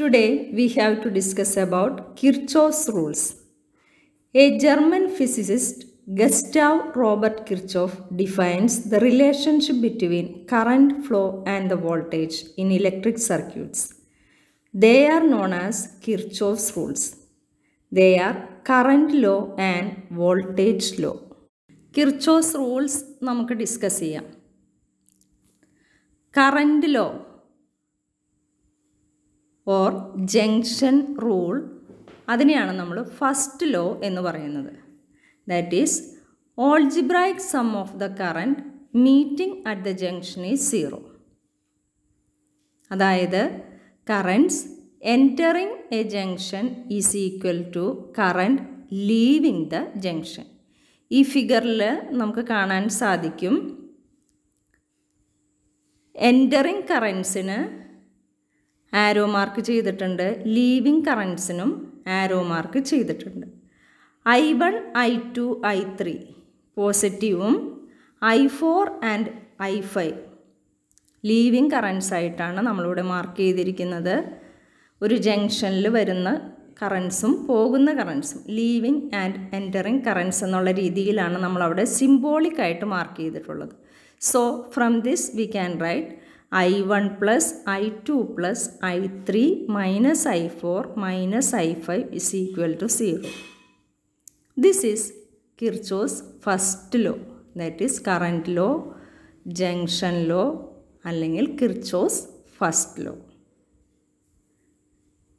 Today we have to discuss about Kirchhoff's rules. A German physicist Gustav Robert Kirchhoff defines the relationship between current flow and the voltage in electric circuits. They are known as Kirchhoff's rules. They are current law and voltage law. Kirchhoff's rules, നമുക്ക് discuss ചെയ്യാം current law or junction rule അതിനെയാണ് നമ്മൾ first law എന്ന് പറയുന്നത് that is algebraic sum of the current meeting at the junction is zero അതായത് currents entering a junction is equal to current leaving the junction ഈ ഫിഗറിൽ നമുക്ക് കാണാൻ സാധിക്കും എൻ്ററിങ് കറൻസിന് ആരോ മാർക്ക് ചെയ്തിട്ടുണ്ട് ലീവിങ് കറൻസിനും ആരോ മാർക്ക് ചെയ്തിട്ടുണ്ട് I one I two I three പോസിറ്റീവും I four and I five leaving currents ആയിട്ടാണ് നമ്മളിവിടെ മാർക്ക് ചെയ്തിരിക്കുന്നത് ഒരു ജംഗ്ഷനിൽ വരുന്ന കറൻസും പോകുന്ന കറൻസും ലീവിങ് ആൻഡ് എൻ്ററിങ് കറൻസ് എന്നുള്ള രീതിയിലാണ് നമ്മളവിടെ സിംബോളിക്കായിട്ട് മാർക്ക് ചെയ്തിട്ടുള്ളത് So from this we can write I1 plus I2 plus I3 minus I4 minus I5 is equal to 0. This is Kirchhoff's first law that is current law, junction law and Kirchhoff's first law.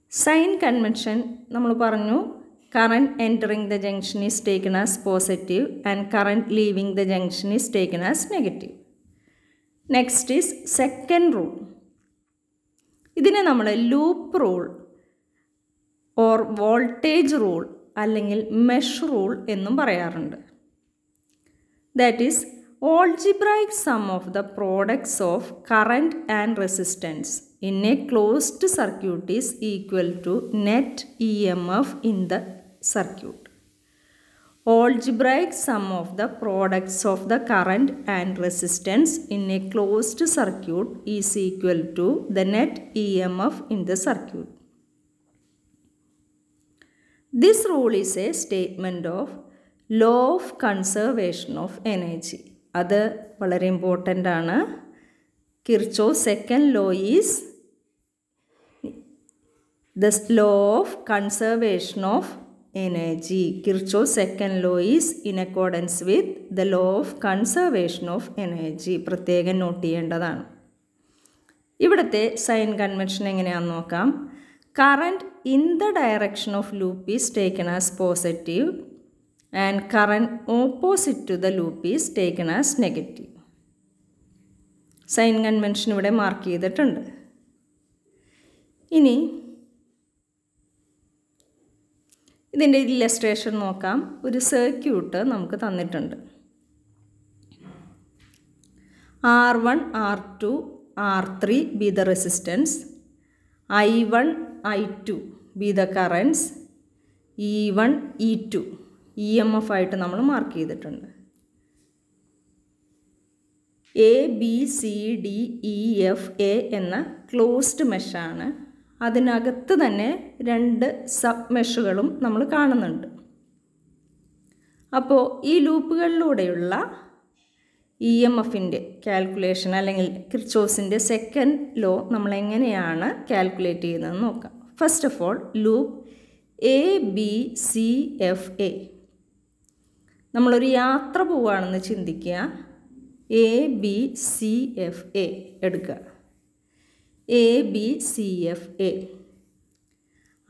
Sign convention, we will current entering the junction is taken as positive and current leaving the junction is taken as negative. Next is second rule. This is the loop rule or voltage rule allengil mesh rule ennum parayarund that is algebraic sum of the products of current and resistance in a closed circuit is equal to net emf in the circuit. Algebraic sum of the products of the current and resistance in a closed circuit is equal to the net EMF in the circuit. This rule is a statement of law of conservation of energy. അത് വളരെ important ആണ് Kirchhoff's second law is the law of conservation of energy. Kirchhoff's second law is in accordance with the law of conservation of energy. പ്രത്യേകം note ചെയ്യേണ്ടതാണ് ഇവിടുത്തെ sign convention എങ്ങനെയാണെന്ന് നോക്കാം current in the direction of loop is taken as positive and current opposite to the loop is taken as negative sign convention ഇവിടെ mark ചെയ്തിട്ടുണ്ട് ഇനി ഇതിൻ്റെ illustration നോക്കാം ഒരു സർക്യൂട്ട് നമുക്ക് തന്നിട്ടുണ്ട് R one R two R three be the resistance I one I two be the currents E one E two E M F ആയിട്ട് നമ്മൾ മാർക്ക് ചെയ്തിട്ടുണ്ട് A B C D E F A എന്ന closed മെഷാണ് അതിനകത്ത് തന്നെ രണ്ട് sub മെഷുകളും നമ്മൾ കാണുന്നുണ്ട് അപ്പോൾ ഈ ലൂപ്പുകളിലൂടെയുള്ള ഇ എം എഫിൻ്റെ കാൽക്കുലേഷൻ അല്ലെങ്കിൽ ക്രിച്ചോസിൻ്റെ സെക്കൻഡ് ലോ നമ്മൾ എങ്ങനെയാണ് കാൽക്കുലേറ്റ് ചെയ്യുന്നതെന്ന് നോക്കാം first of all loop A B C F A നമ്മളൊരു യാത്ര പോവുകയാണെന്ന് ചിന്തിക്കുക A B C F A എടുക്കുക A B C F A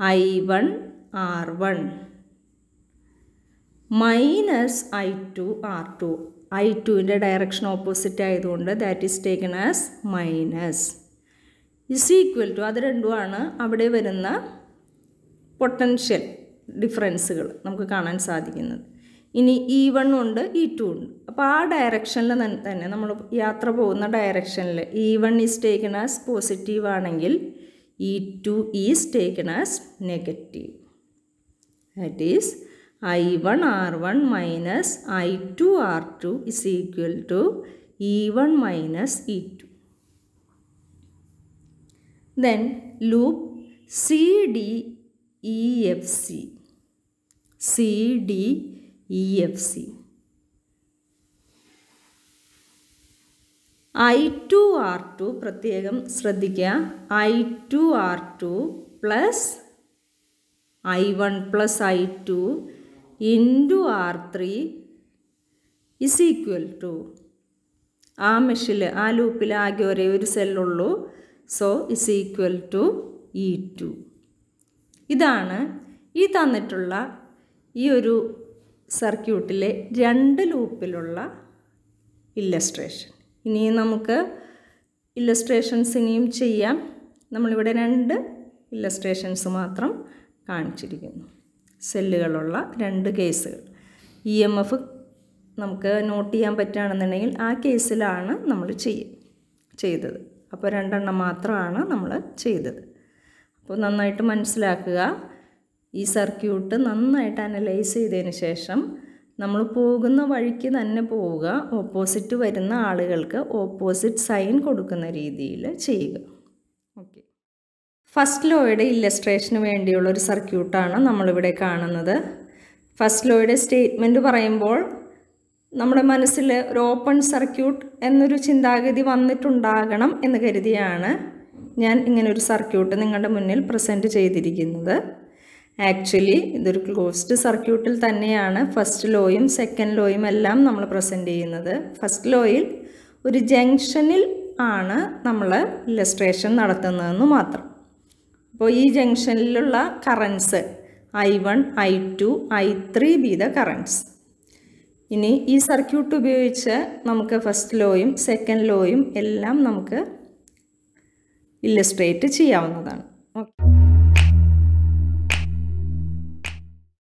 I one R one minus I two R two I ടുവിൻ്റെ ഡയറക്ഷൻ ഓപ്പോസിറ്റ് ആയതുകൊണ്ട് that is taken as minus is equal to അത് രണ്ടുമാണ് അവിടെ വരുന്ന പൊട്ടൻഷ്യൽ ഡിഫറൻസുകൾ നമുക്ക് കാണാൻ സാധിക്കുന്നത് ഇനി ഇ e വൺ ഉണ്ട് ഇ e ടു ഉണ്ട് അപ്പോൾ ആ ഡയറക്ഷനിൽ തന്നെ നമ്മൾ യാത്ര പോകുന്ന ഡയറക്ഷനിൽ E one is taken as positive ആണെങ്കിൽ E two is taken as negative that is I one R one minus I two R two is equal to E one minus E two then loop C D E F C C D E F C I two R two പ്രത്യേകം ശ്രദ്ധിക്കുക I two R two plus I one plus I two into R three is equal to ആ മെഷിൽ ആ ലൂപ്പിൽ ആകെ ഒരേ ഒരു സെല്ലുള്ളൂ so is equal to E two ഇതാണ് ഈ തന്നിട്ടുള്ള ഈ ഒരു സർക്യൂട്ടിലെ രണ്ട് ലൂപ്പിലുള്ള ഇല്ലസ്ട്രേഷൻ ഇനിയും നമുക്ക് ഇല്ലസ്ട്രേഷൻസ് ഇനിയും ചെയ്യാം നമ്മളിവിടെ രണ്ട് ഇല്ലസ്ട്രേഷൻസ് മാത്രം കാണിച്ചിരിക്കുന്നു സെല്ലുകളുള്ള രണ്ട് കേസുകൾ ഇ എം എഫ് നമുക്ക് നോട്ട് ചെയ്യാൻ പറ്റുകയാണെന്നുണ്ടെങ്കിൽ ആ കേസിലാണ് നമ്മൾ ചെയ്യും ചെയ്തത് അപ്പോൾ രണ്ടെണ്ണം മാത്രമാണ് നമ്മൾ ചെയ്തത് അപ്പോൾ നന്നായിട്ട് മനസ്സിലാക്കുക ഈ സർക്യൂട്ട് നന്നായിട്ട് അനലൈസ് ചെയ്തതിന് ശേഷം നമ്മൾ പോകുന്ന വഴിക്ക് തന്നെ പോവുക ഓപ്പോസിറ്റ് വരുന്ന ആളുകൾക്ക് ഓപ്പോസിറ്റ് സൈൻ കൊടുക്കുന്ന രീതിയിൽ ചെയ്യുക ഓക്കെ ഫസ്റ്റ് ലോയുടെ ഇല്ലസ്ട്രേഷന് വേണ്ടിയുള്ള ഒരു സർക്യൂട്ടാണ് നമ്മളിവിടെ കാണുന്നത് ഫസ്റ്റ് ലോയുടെ സ്റ്റേറ്റ്മെൻറ്റ് പറയുമ്പോൾ നമ്മുടെ മനസ്സിൽ ഒരു ഓപ്പൺ സർക്യൂട്ട് എന്നൊരു ചിന്താഗതി വന്നിട്ടുണ്ടാകണം എന്ന് കരുതിയാണ് ഞാൻ ഇങ്ങനൊരു സർക്യൂട്ട് നിങ്ങളുടെ മുന്നിൽ പ്രസൻറ്റ് ചെയ്തിരിക്കുന്നത് ആക്ച്വലി ഇതൊരു ക്ലോസ്ഡ് സർക്യൂട്ടിൽ തന്നെയാണ് ഫസ്റ്റ് ലോയും സെക്കൻഡ് ലോയും എല്ലാം നമ്മൾ പ്രസൻറ്റ് ചെയ്യുന്നത് ഫസ്റ്റ് ലോയിൽ ഒരു ജംഗ്ഷനിൽ ആണ് നമ്മൾ ഇലസ്ട്രേഷൻ നടത്തുന്നതെന്ന് മാത്രം അപ്പോൾ ഈ ജംഗ്ഷനിലുള്ള currents I one I two I three be the currents ഇനി ഈ സർക്യൂട്ട് ഉപയോഗിച്ച് നമുക്ക് ഫസ്റ്റ് ലോയും സെക്കൻഡ് ലോയും എല്ലാം നമുക്ക് ഇല്ലസ്ട്രേറ്റ് ചെയ്യാവുന്നതാണ്